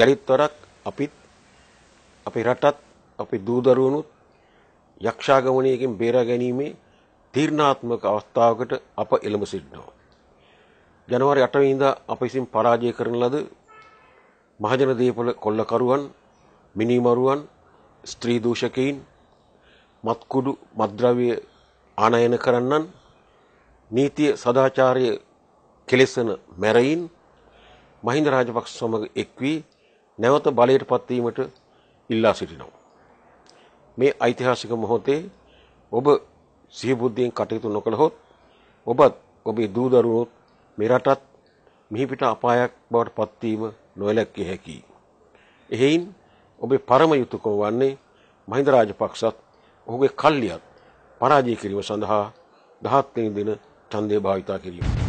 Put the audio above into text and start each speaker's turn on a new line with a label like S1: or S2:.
S1: යලිත්වරක් අපිත් අපේ රටත් අපේ දූ දරුවනුත් යක්ෂා ගමනයකින් බේරා ගැනීමේ තීර්ණාත්මක අවස්ථාවකට අප එළඹ සිටිනවා. ජනවාරි 8 වෙනිදා අප විසින් පරාජය කරන ලද මහජන දේපොළ කොල්ලකරුවන්, මිනිමරුවන්, ස්ත්‍රී දූෂකයින්, මත්කුඩු මත්ද්‍රව්‍ය ආනයන කරන්නන්, නීතිය සදාචාරය කෙලෙසන මැරයින් මහින්ද රාජපක්ෂ සමග එක් වී නැවත බලයටපත් වීමට ඉල්ලා සිටිනවා. මේ ඓතිහාසික මොහොතේ ඔබ සිහිබුද්ධියෙන් කටයුතු නොකළහොත් ඔබත් ඔබේ දූ දරුවොත් මේ රටත් මිහිපිට අපායක් බවට පත්වීම නොවැළැක්විය හැකියි. එහෙයින් ඔබේ පරම යුතුයකම වන්නේ මහින්ද රාජපක්ෂත් ඔහුගේ කල්ලියත් පරාජය කිරීම සඳහා 17 වෙනි දින ඡන්දය භාවිතා කිරීම.